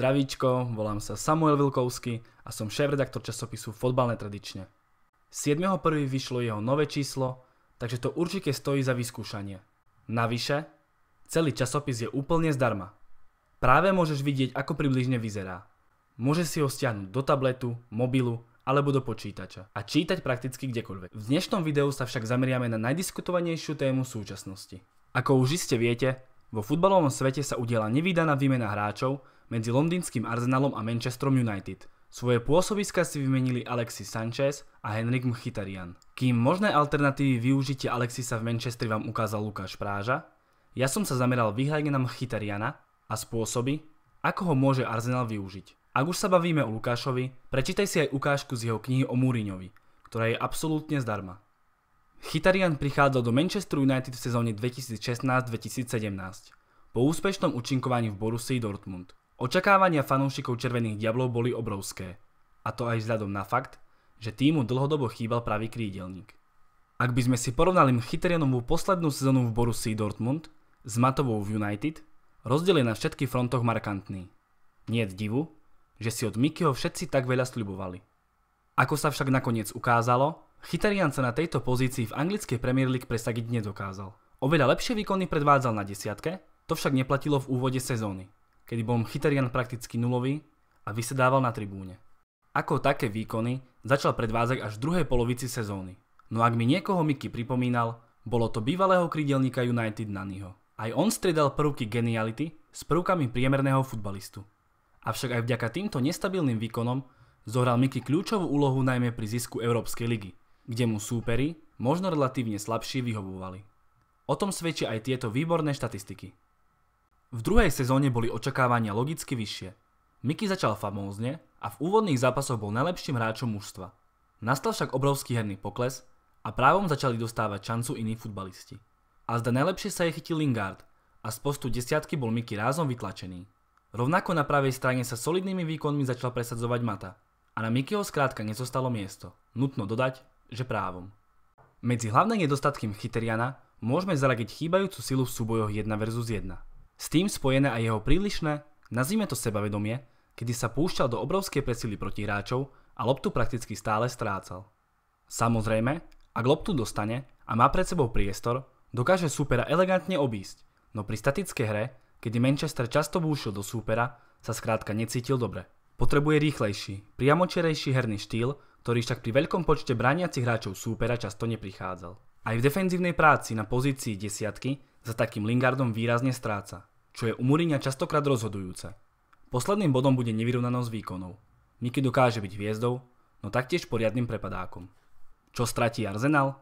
Zdravíčko, volám sa Samuel Vilkovský a som šéf-redaktor časopisu Fotbalné tradične. 7.1. vyšlo jeho nové číslo, takže to určite stojí za vyskúšanie. Navyše, celý časopis je úplne zdarma. Práve môžeš vidieť, ako približne vyzerá. Môžeš si ho stiahnuť do tabletu, mobilu alebo do počítača a čítať prakticky kdekoľvek. V dnešnom videu sa však zameriame na najdiskutovanejšiu tému súčasnosti. Ako už iste viete, vo futbalovom svete sa udiela nevydaná výmena hráčov, medzi londýnskym Arsenalom a Manchesterom United. Svoje pôsobiska si vymenili Alexis Sanchez a Henrik Mchitarian. Kým možné alternatívy využitia Alexisa v Manchestri vám ukázal Lukáš Práža, ja som sa zameral vyhľadne na Mchitariana a spôsoby, ako ho môže Arsenal využiť. Ak už sa bavíme o Lukášovi, prečítaj si aj ukážku z jeho knihy o Múriňovi, ktorá je absolútne zdarma. Chytarian prichádzal do Manchester United v sezóne 2016-2017 po úspešnom účinkovaní v Borussii Dortmund. Očakávania fanúšikov Červených diablov boli obrovské, a to aj vzhľadom na fakt, že týmu dlhodobo chýbal pravý krídelník. Ak by sme si porovnali Mchiterianovú poslednú sezonu v Borussii Dortmund s Matovou v United, rozdiel je na všetkých frontoch markantný. Nie je divu, že si od Mikyho všetci tak veľa sľubovali. Ako sa však nakoniec ukázalo, Chytarian sa na tejto pozícii v anglickej Premier League presadiť nedokázal. Oveľa lepšie výkony predvádzal na desiatke, to však neplatilo v úvode sezóny kedy bol Mchitarian prakticky nulový a vysedával na tribúne. Ako také výkony začal predvázať až v druhej polovici sezóny. No ak mi niekoho Miky pripomínal, bolo to bývalého krídelníka United Naniho. Aj on striedal prvky geniality s prvkami priemerného futbalistu. Avšak aj vďaka týmto nestabilným výkonom zohral Miky kľúčovú úlohu najmä pri zisku Európskej ligy, kde mu súperi, možno relatívne slabšie vyhovovali. O tom svedčia aj tieto výborné štatistiky. V druhej sezóne boli očakávania logicky vyššie. Miky začal famózne a v úvodných zápasoch bol najlepším hráčom mužstva. Nastal však obrovský herný pokles a právom začali dostávať šancu iní futbalisti. A zda najlepšie sa je chytil Lingard a z postu desiatky bol Miky rázom vytlačený. Rovnako na pravej strane sa solidnými výkonmi začal presadzovať Mata a na Mikyho skrátka nezostalo miesto. Nutno dodať, že právom. Medzi hlavné nedostatky Chyteriana môžeme zaradiť chýbajúcu silu v súbojoch 1 vs 1. S tým spojené aj jeho prílišné, nazvime to sebavedomie, kedy sa púšťal do obrovskej presily proti hráčov a loptu prakticky stále strácal. Samozrejme, ak loptu dostane a má pred sebou priestor, dokáže súpera elegantne obísť, no pri statickej hre, kedy Manchester často búšil do súpera, sa skrátka necítil dobre. Potrebuje rýchlejší, priamočerejší herný štýl, ktorý však pri veľkom počte brániacich hráčov súpera často neprichádzal. Aj v defenzívnej práci na pozícii desiatky za takým Lingardom výrazne stráca čo je u Mourinha častokrát rozhodujúce. Posledným bodom bude nevyrovnanosť výkonov. Niky dokáže byť hviezdou, no taktiež poriadnym prepadákom. Čo stratí Arsenal?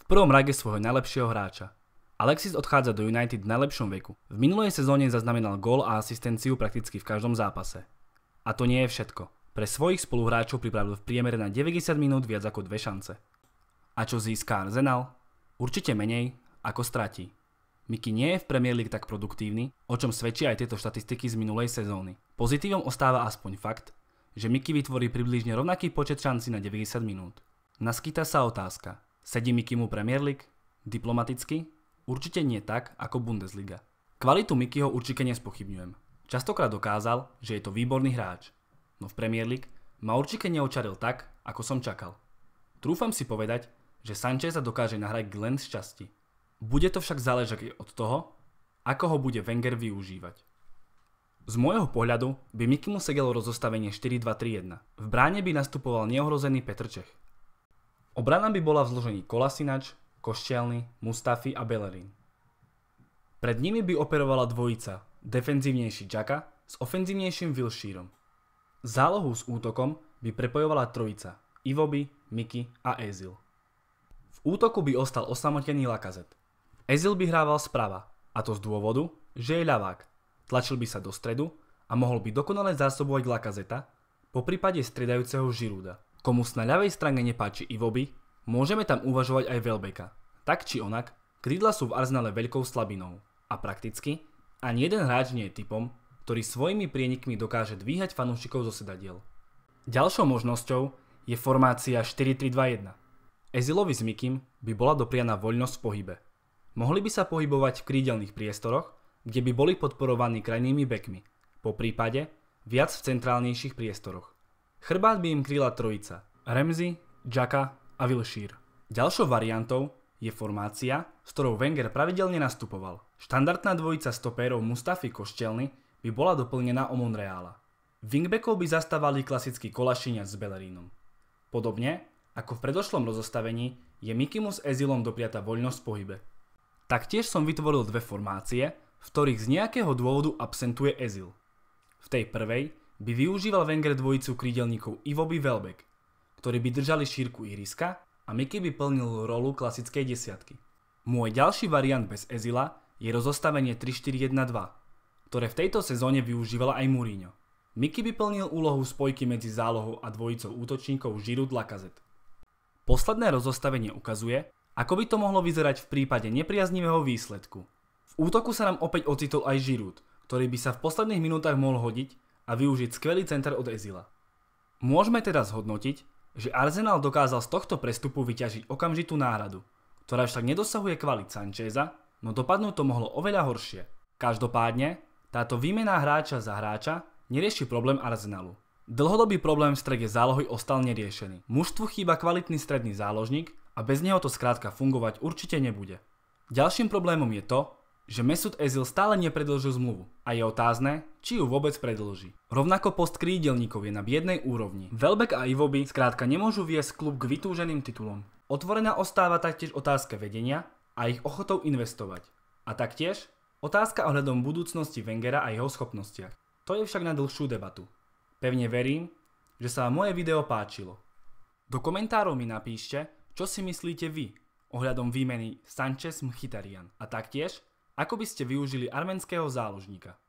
V prvom rade svojho najlepšieho hráča. Alexis odchádza do United v najlepšom veku. V minulej sezóne zaznamenal gól a asistenciu prakticky v každom zápase. A to nie je všetko. Pre svojich spoluhráčov pripravil v priemere na 90 minút viac ako dve šance. A čo získa Arsenal? Určite menej, ako stratí. Miki nie je v Premier League tak produktívny, o čom svedčia aj tieto štatistiky z minulej sezóny. Pozitívom ostáva aspoň fakt, že Miky vytvorí približne rovnaký počet šanci na 90 minút. Naskyta sa otázka, sedí Miki mu Premier League? Diplomaticky? Určite nie tak ako Bundesliga. Kvalitu Mikiho určite nespochybňujem. Častokrát dokázal, že je to výborný hráč, no v Premier League ma určite neočaril tak, ako som čakal. Trúfam si povedať, že Sancheza dokáže nahrať len z časti. Bude to však záležať od toho, ako ho bude Wenger využívať. Z môjho pohľadu by Mikimu sedelo rozostavenie 4-2-3-1. V bráne by nastupoval neohrozený Petr Čech. Obrana by bola v zložení Kolasinač, Košťelny, Mustafi a Bellerin. Pred nimi by operovala dvojica, defenzívnejší Jacka s ofenzívnejším Wilshirom. Zálohu s útokom by prepojovala trojica Ivoby, Miki a Ezil. V útoku by ostal osamotený Lakazet. Ezil by hrával sprava, a to z dôvodu, že je ľavák. Tlačil by sa do stredu a mohol by dokonale zásobovať Lakazeta, po prípade stredajúceho žirúda. Komu sa na ľavej strane nepáči Ivoby, môžeme tam uvažovať aj Velbeka. Tak či onak, krídla sú v arznale veľkou slabinou a prakticky ani jeden hráč nie je typom, ktorý svojimi prienikmi dokáže dvíhať fanúšikov zo sedadiel. Ďalšou možnosťou je formácia 4-3-2-1. Ezilovi s Mikim by bola dopriana voľnosť v pohybe, Mohli by sa pohybovať v krídelných priestoroch, kde by boli podporovaní krajnými bekmi, po prípade viac v centrálnejších priestoroch. Chrbát by im kryla trojica Remzi, Jacka a Wilshire. Ďalšou variantou je formácia, s ktorou Wenger pravidelne nastupoval. Štandardná dvojica stopérov Mustafi Koštelny by bola doplnená o Monreála. Wingbackov by zastávali klasický Kolašiniac s Bellerínom. Podobne, ako v predošlom rozostavení, je Mikimus Ezilom dopriata voľnosť v pohybe. Taktiež som vytvoril dve formácie, v ktorých z nejakého dôvodu absentuje Ezil. V tej prvej by využíval Wenger dvojicu krídelníkov Ivoby Velbek, ktorí by držali šírku ihriska a Miky by plnil rolu klasickej desiatky. Môj ďalší variant bez Ezila je rozostavenie 3-4-1-2, ktoré v tejto sezóne využívala aj Mourinho. Miky by plnil úlohu spojky medzi zálohou a dvojicou útočníkov Žirud Lacazette. Posledné rozostavenie ukazuje, ako by to mohlo vyzerať v prípade nepriaznivého výsledku? V útoku sa nám opäť ocitol aj Žirút, ktorý by sa v posledných minútach mohol hodiť a využiť skvelý center od Ezila. Môžeme teda zhodnotiť, že Arsenal dokázal z tohto prestupu vyťažiť okamžitú náhradu, ktorá však nedosahuje kvalit Sancheza, no dopadnúť to mohlo oveľa horšie. Každopádne, táto výmena hráča za hráča nerieši problém Arsenalu. Dlhodobý problém v strede zálohy ostal neriešený. Mužstvu chýba kvalitný stredný záložník, a bez neho to skrátka fungovať určite nebude. Ďalším problémom je to, že Mesut Ezil stále nepredlžil zmluvu a je otázne, či ju vôbec predlží. Rovnako post krídelníkov je na biednej úrovni. Velbek a Ivoby skrátka nemôžu viesť klub k vytúženým titulom. Otvorená ostáva taktiež otázka vedenia a ich ochotou investovať. A taktiež otázka ohľadom budúcnosti Wengera a jeho schopnostiach. To je však na dlhšiu debatu. Pevne verím, že sa vám moje video páčilo. Do komentárov mi napíšte, čo si myslíte vy ohľadom výmeny Sanchez-Mchitarian a taktiež, ako by ste využili arménskeho záložníka?